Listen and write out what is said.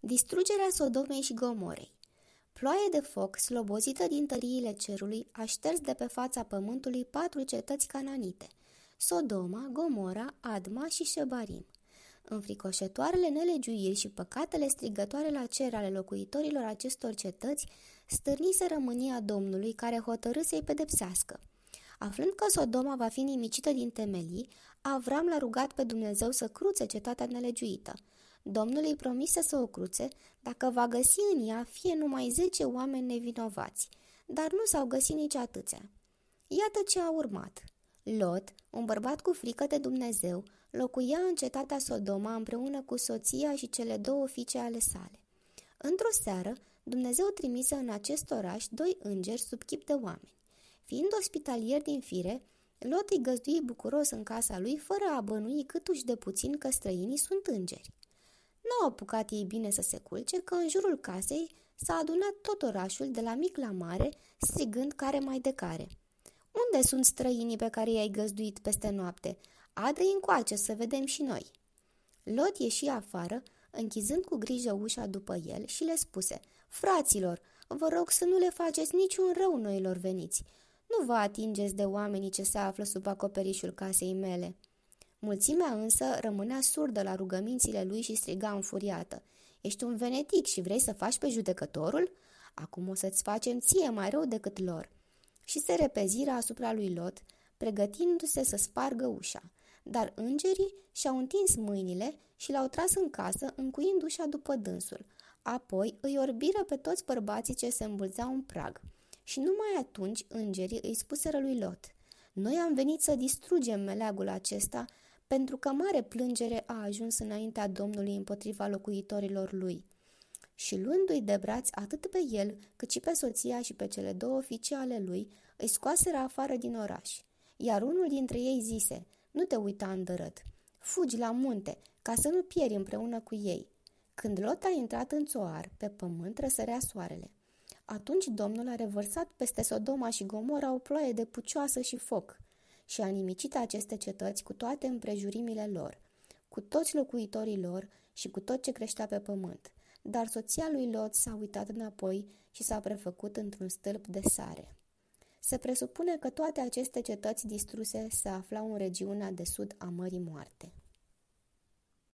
Distrugerea Sodomei și Gomorei Ploaie de foc slobozită din tăriile cerului a șters de pe fața pământului patru cetăți cananite, Sodoma, Gomora, Adma și Șebarim. Înfricoșătoarele nelegiuiri și păcatele strigătoare la cer ale locuitorilor acestor cetăți stârnise rămânia Domnului care hotărâ să-i pedepsească. Aflând că Sodoma va fi nimicită din temelii, Avram l-a rugat pe Dumnezeu să cruțe cetatea nelegiuită. Domnul îi promise să o cruțe dacă va găsi în ea fie numai zece oameni nevinovați, dar nu s-au găsit nici atâția. Iată ce a urmat. Lot, un bărbat cu frică de Dumnezeu, locuia în cetatea Sodoma împreună cu soția și cele două fiice ale sale. Într-o seară, Dumnezeu trimise în acest oraș doi îngeri sub chip de oameni. Fiind ospitalier din fire, Lot îi găzdui bucuros în casa lui fără a bănui câtuși de puțin că străinii sunt îngeri. N-au apucat ei bine să se culce că în jurul casei s-a adunat tot orașul de la mic la mare, strigând care mai de care. Unde sunt străinii pe care i-ai găzduit peste noapte? Adă încoace să vedem și noi. Lot ieși afară, închizând cu grijă ușa după el și le spuse, Fraților, vă rog să nu le faceți niciun rău noilor veniți. Nu vă atingeți de oamenii ce se află sub acoperișul casei mele. Mulțimea însă rămânea surdă la rugămințile lui și striga înfuriată. Ești un venetic și vrei să faci pe judecătorul? Acum o să-ți facem ție mai rău decât lor." Și se repezira asupra lui Lot, pregătindu-se să spargă ușa. Dar îngerii și-au întins mâinile și l-au tras în casă, încuind ușa după dânsul. Apoi îi orbiră pe toți bărbații ce se îmbulzeau în prag. Și numai atunci îngerii îi spuseră lui Lot – noi am venit să distrugem meleagul acesta pentru că mare plângere a ajuns înaintea Domnului împotriva locuitorilor lui. Și luându-i de braț atât pe el, cât și pe soția și pe cele două fiice ale lui, îi scoaseră afară din oraș. Iar unul dintre ei zise, nu te uita îndărât, fugi la munte, ca să nu pieri împreună cu ei. Când Lot a intrat în țoar, pe pământ răsărea soarele. Atunci Domnul a revărsat peste Sodoma și Gomora o ploaie de pucioasă și foc – și a nimicit aceste cetăți cu toate împrejurimile lor, cu toți locuitorii lor și cu tot ce creștea pe pământ. Dar soția lui Lot s-a uitat înapoi și s-a prefăcut într-un stâlp de sare. Se presupune că toate aceste cetăți distruse se aflau în regiunea de sud a Mării Moarte.